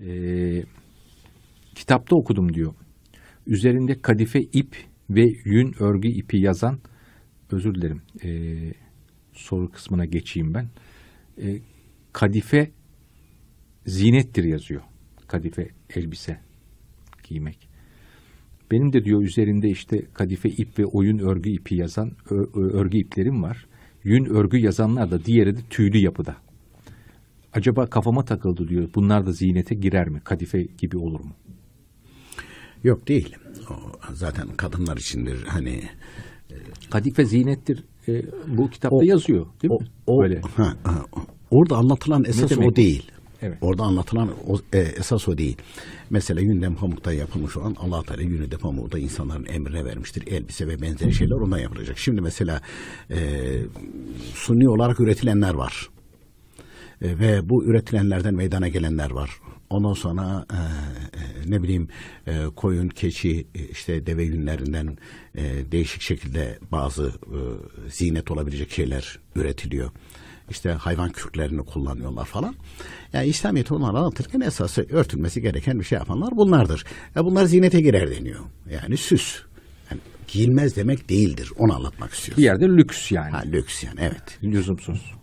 e, kitapta okudum diyor. Üzerinde kadife ip ve yün örgü ipi yazan özür dilerim e, soru kısmına geçeyim ben. E, kadife zinettir yazıyor. Kadife elbise giymek. Benim de diyor üzerinde işte kadife ip ve oyun örgü ipi yazan örgü iplerim var. Yün örgü yazanlar da diğeri de tüylü yapıda acaba kafama takıldı diyor. Bunlar da ziynete girer mi? Kadife gibi olur mu? Yok değil. O zaten kadınlar içindir hani e, kadife ziynettir. E, bu kitapta o, yazıyor değil o, mi? O, Böyle. Ha, ha, orada anlatılan esas o değil. Evet. Orada anlatılan o, e, esas o değil. Mesela Yündem Pamuk'ta yapılmış olan Allah Teala Yündem Pamuk'ta insanların emrine vermiştir. Elbise ve benzeri şeyler ondan yapılacak. Şimdi mesela e, suni olarak üretilenler var. E, ve bu üretilenlerden meydana gelenler var. Ondan sonra e, e ne bileyim e, koyun, keçi, e, işte deve yünlerinden e, değişik şekilde bazı e, zinet olabilecek şeyler üretiliyor. İşte hayvan kürklerini kullanıyorlar falan. Yani İslamiyet onları anlatırken esası örtülmesi gereken bir şey yapanlar bunlardır. E bunlar zinete girer deniyor. Yani süs. Yani giyilmez demek değildir. Onu anlatmak istiyorum. Bir yerde lüks yani. Ha, lüks yani evet. Lüzumsuz.